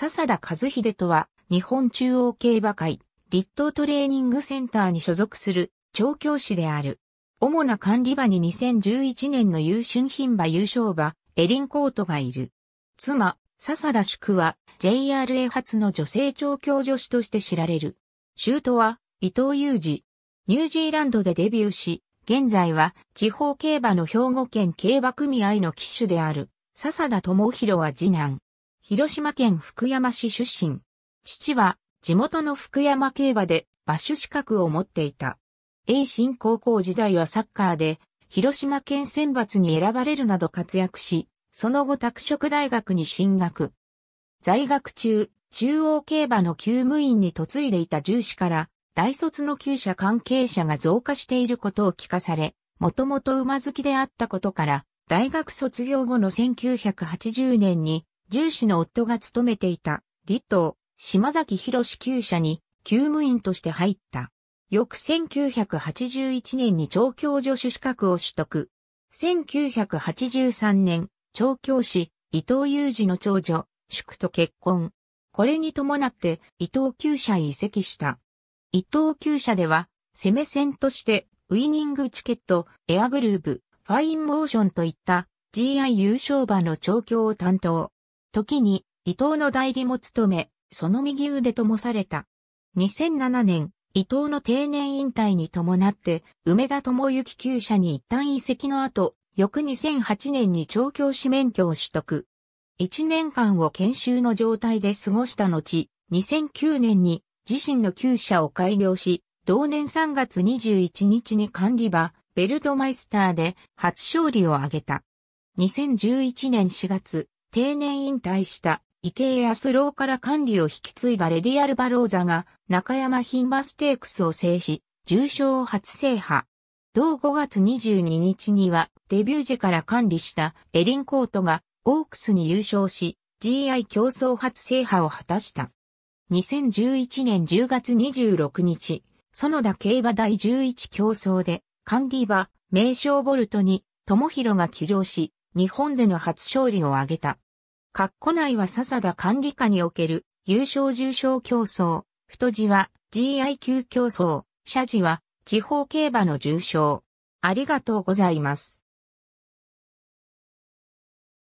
笹田和秀とは、日本中央競馬会、立東トレーニングセンターに所属する調教師である。主な管理馬に2011年の優春品馬優勝馬、エリンコートがいる。妻、笹田宿は JRA 初の女性調教助手として知られる。シュは伊藤裕二。ニュージーランドでデビューし、現在は地方競馬の兵庫県競馬組合の騎手である。笹田智弘は次男。広島県福山市出身。父は地元の福山競馬で馬主資格を持っていた。栄新高校時代はサッカーで広島県選抜に選ばれるなど活躍し、その後拓殖大学に進学。在学中、中央競馬の厩務員に嫁いでいた重視から大卒の厩舎関係者が増加していることを聞かされ、もともと馬好きであったことから、大学卒業後の1980年に重視の夫が勤めていた、離東、島崎博士厩舎に、厩務員として入った。翌1981年に調教助手資格を取得。1983年、調教師、伊藤裕二の長女、宿と結婚。これに伴って伊藤厩舎へ移籍した。伊藤厩舎では、攻め戦として、ウィニングチケット、エアグルーブ、ファインモーションといった GI 優勝馬の調教を担当。時に伊藤の代理も務め、その右腕ともされた。2007年、伊藤の定年引退に伴って、梅田智之厩舎に一旦移籍の後、翌2008年に調教師免許を取得。1年間を研修の状態で過ごした後、2009年に自身の厩舎を改良し、同年3月21日に管理場、ベルトマイスターで初勝利を挙げた。2011年4月、定年引退した池江康郎から管理を引き継いだレディアルバローザが中山牝馬ステークスを制し、重賞を初制覇。同5月22日にはデビュー時から管理したエリンコートがオークスに優勝し、GI 競争初制覇を果たした。2011年10月26日、園田競馬第11競争で、管理馬、名称ボルトに、友広が騎乗し、日本での初勝利を挙げた。括弧内は笹田管理下における優勝重賞競争、太字は GI 級競争、社字は地方競馬の重賞。ありがとうございます。